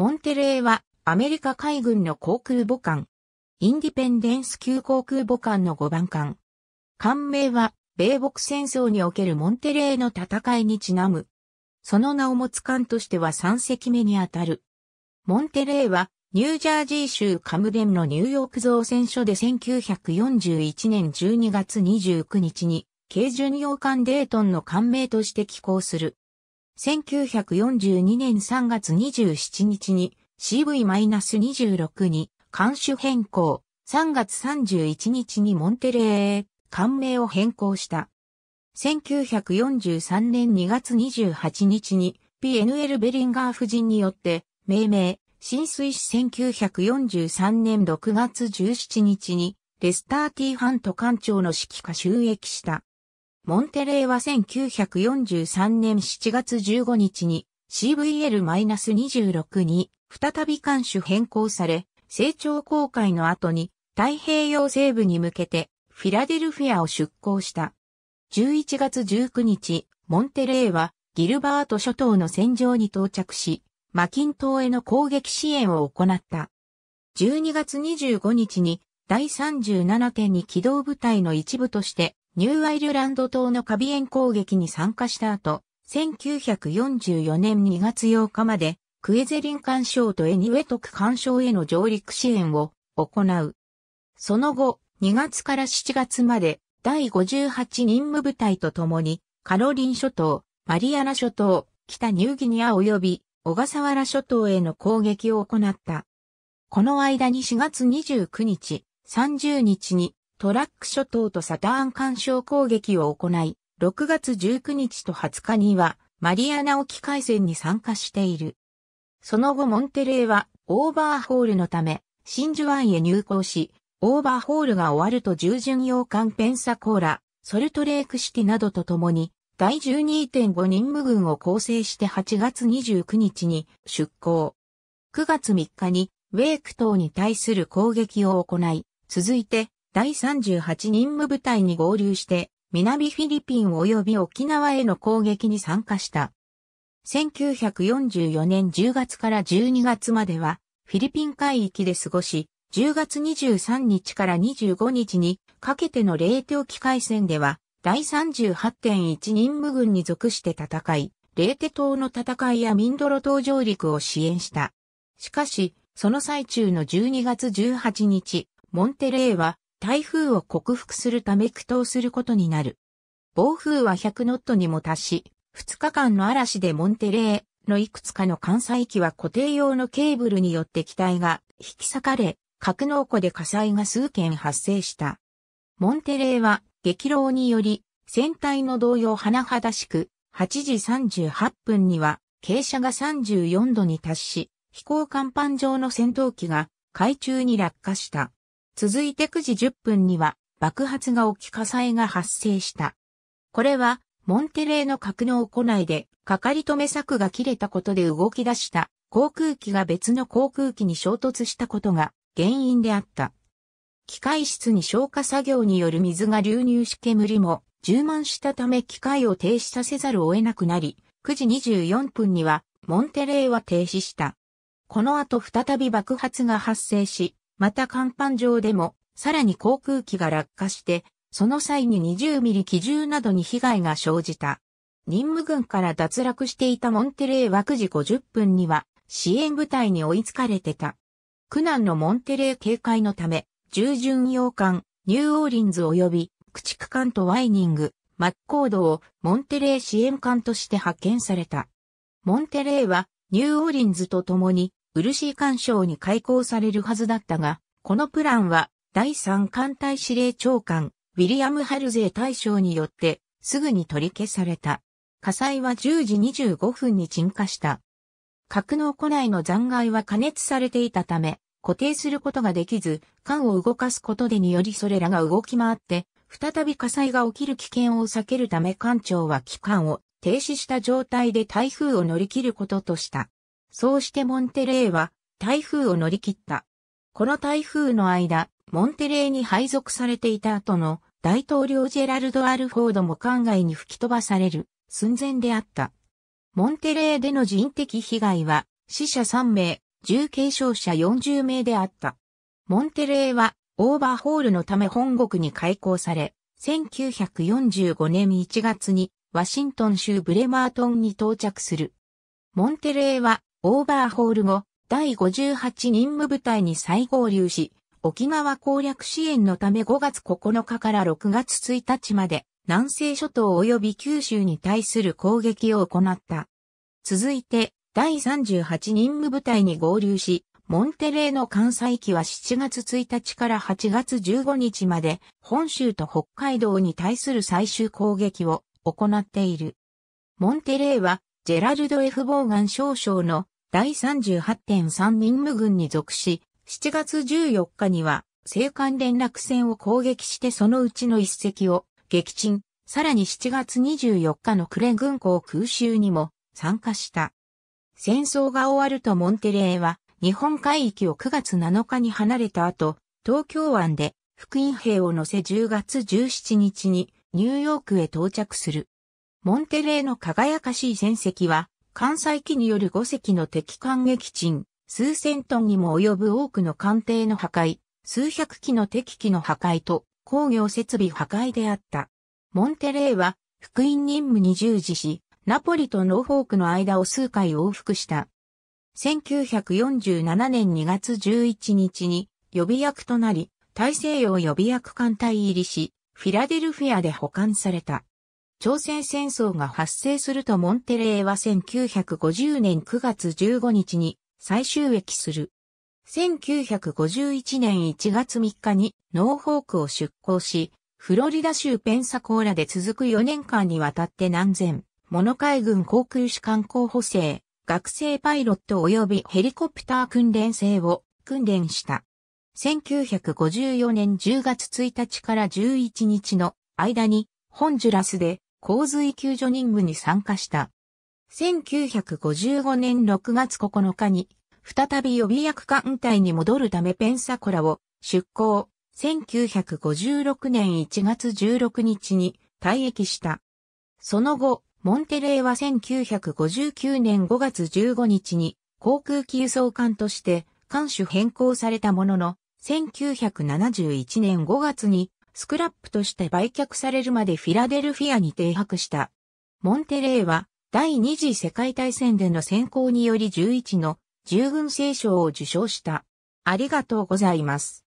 モンテレーはアメリカ海軍の航空母艦。インディペンデンス級航空母艦の5番艦。艦名は米北戦争におけるモンテレーの戦いにちなむ。その名を持つ艦としては3隻目にあたる。モンテレーはニュージャージー州カムデンのニューヨーク造船所で1941年12月29日に軽巡洋艦デートンの艦名として寄港する。1942年3月27日に CV-26 に艦種変更、3月31日にモンテレーへ艦名を変更した。1943年2月28日に PNL ベリンガー夫人によって命名、浸水し1943年6月17日にレスター・ティーハント艦長の指揮下収益した。モンテレーは1943年7月15日に CVL-26 に再び艦種変更され、成長航海の後に太平洋西部に向けてフィラデルフィアを出港した。11月19日、モンテレーはギルバート諸島の戦場に到着し、マキン島への攻撃支援を行った。12月25日に第37.2機動部隊の一部としてニューアイルランド島のカビエン攻撃に参加した後、1944年2月8日まで、クエゼリン干渉とエニウェトク干渉への上陸支援を行う。その後、2月から7月まで、第58任務部隊と共に、カロリン諸島、マリアナ諸島、北ニューギニア及び小笠原諸島への攻撃を行った。この間に4月29日、30日にトラック諸島とサターン干渉攻撃を行い、6月19日と20日には、マリアナ沖海戦に参加している。その後モンテレーは、オーバーホールのため、真珠湾へ入港し、オーバーホールが終わると従順洋艦ペンサコーラ、ソルトレークシティなどとともに、第12.5任務軍を構成して8月29日に出港。9月3日にウェイク島に対する攻撃を行い、続いて第38任務部隊に合流して、南フィリピン及び沖縄への攻撃に参加した。1944年10月から12月までは、フィリピン海域で過ごし、10月23日から25日にかけての冷凍機海戦では、第38.1任務軍に属して戦い、レーテ島の戦いやミンドロ島上陸を支援した。しかし、その最中の12月18日、モンテレーは台風を克服するため苦闘することになる。暴風は100ノットにも達し、2日間の嵐でモンテレーのいくつかの関西機は固定用のケーブルによって機体が引き裂かれ、格納庫で火災が数件発生した。モンテレーは激浪により、船体の動揺甚だしく、8時38分には傾斜が34度に達し、飛行甲板上の戦闘機が海中に落下した。続いて9時10分には爆発が起き火災が発生した。これは、モンテレーの格納庫内で、かかり止め柵が切れたことで動き出した航空機が別の航空機に衝突したことが原因であった。機械室に消火作業による水が流入し煙も充満したため機械を停止させざるを得なくなり、9時24分にはモンテレーは停止した。この後再び爆発が発生し、また甲板上でも、さらに航空機が落下して、その際に20ミリ機銃などに被害が生じた。任務軍から脱落していたモンテレー枠時50分には支援部隊に追いつかれてた。苦難のモンテレー警戒のため、従巡洋艦、ニューオーリンズ及び駆逐艦とワイニング、マッコードをモンテレー支援艦として派遣された。モンテレーはニューオーリンズと共にー干渉に開港されるはずだったが、このプランは第三艦隊司令長官、ウィリアム・ハルゼー大将によってすぐに取り消された。火災は10時25分に鎮火した。格納庫内の残骸は加熱されていたため、固定することができず、艦を動かすことでによりそれらが動き回って、再び火災が起きる危険を避けるため艦長は機関を停止した状態で台風を乗り切ることとした。そうしてモンテレーは台風を乗り切った。この台風の間、モンテレーに配属されていた後の大統領ジェラルド・アルフォードも艦外に吹き飛ばされる寸前であった。モンテレーでの人的被害は死者3名、重軽傷者40名であった。モンテレーはオーバーホールのため本国に開港され、1945年1月にワシントン州ブレマートンに到着する。モンテレーはオーバーホール後、第58任務部隊に再合流し、沖縄攻略支援のため5月9日から6月1日まで南西諸島及び九州に対する攻撃を行った。続いて第38任務部隊に合流し、モンテレーの関西機は7月1日から8月15日まで本州と北海道に対する最終攻撃を行っている。モンテレーはジェラルド・ F・ ボーガン少将の第38.3任務軍に属し、7月14日には、青函連絡船を攻撃してそのうちの一隻を撃沈、さらに7月24日のクレ軍港空襲にも参加した。戦争が終わるとモンテレーは日本海域を9月7日に離れた後、東京湾で福音兵を乗せ10月17日にニューヨークへ到着する。モンテレーの輝かしい戦績は艦載機による5隻の敵艦撃沈、数千トンにも及ぶ多くの艦艇の破壊、数百機の敵機の破壊と工業設備破壊であった。モンテレーは福音任務に従事し、ナポリとノーフォークの間を数回往復した。1947年2月11日に予備役となり、大西洋予備役艦隊入りし、フィラデルフィアで保管された。朝鮮戦争が発生するとモンテレーは1950年9月15日に最終駅する。1951年1月3日にノーホークを出港し、フロリダ州ペンサコーラで続く4年間にわたって何千、モノ海軍航空士官候補生、学生パイロット及びヘリコプター訓練生を訓練した。1954年10月1日から11日の間にホンジュラスで洪水救助任務に参加した。1955年6月9日に、再び予備役艦隊に戻るためペンサコラを出港。1956年1月16日に退役した。その後、モンテレーは1959年5月15日に航空機輸送艦として艦種変更されたものの、1971年5月にスクラップとして売却されるまでフィラデルフィアに停泊した。モンテレーは第二次世界大戦での先行により11の従軍聖賞を受賞した。ありがとうございます。